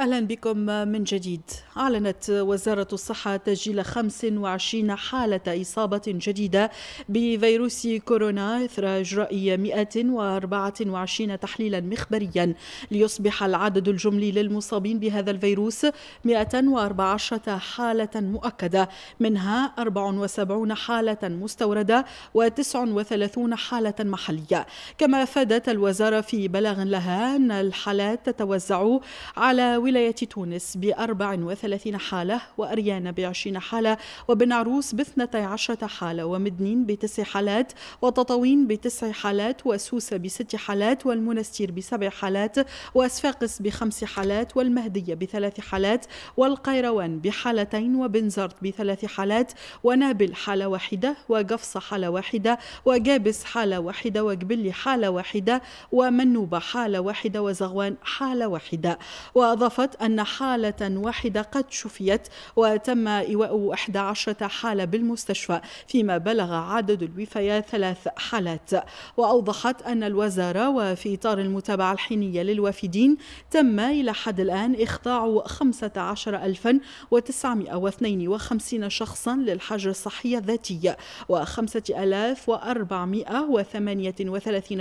أهلا بكم من جديد أعلنت وزارة الصحة تسجيل 25 حالة إصابة جديدة بفيروس كورونا إثر إجراء 124 تحليلا مخبريا ليصبح العدد الجملي للمصابين بهذا الفيروس 114 حالة مؤكدة منها 74 حالة مستوردة و39 حالة محلية كما أفادت الوزارة في بلاغ لها أن الحالات تتوزع على ولاية تونس ب 34 حالة وأريانا ب 20 حالة وبنعروس ب 12 حالة ومدنين بتسع حالات وتطاوين بتسع حالات وسوسة بست حالات والمنستير بسبع حالات وأسفاقس بخمس حالات والمهدية بثلاث حالات والقيروان بحالتين وبنزرت بثلاث حالات ونابل حالة واحدة وقفصة حالة واحدة وجابس حالة واحدة وقبلي حالة واحدة ومنوبة حالة واحدة وزغوان حالة واحدة وأضاف أضافت أن حالة واحدة قد شفيت وتم إيواء 11 حالة بالمستشفى فيما بلغ عدد الوفيات ثلاث حالات وأوضحت أن الوزارة وفي إطار المتابعة الحينية للوافدين تم إلى حد الآن إخضاع 15952 شخصا للحجر الصحي الذاتي و5438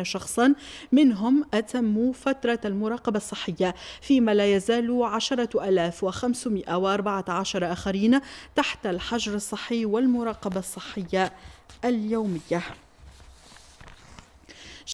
شخصا منهم أتموا فترة المراقبة الصحية فيما لا يزال يعمل 10514 آخرين تحت الحجر الصحي والمراقبة الصحية اليومية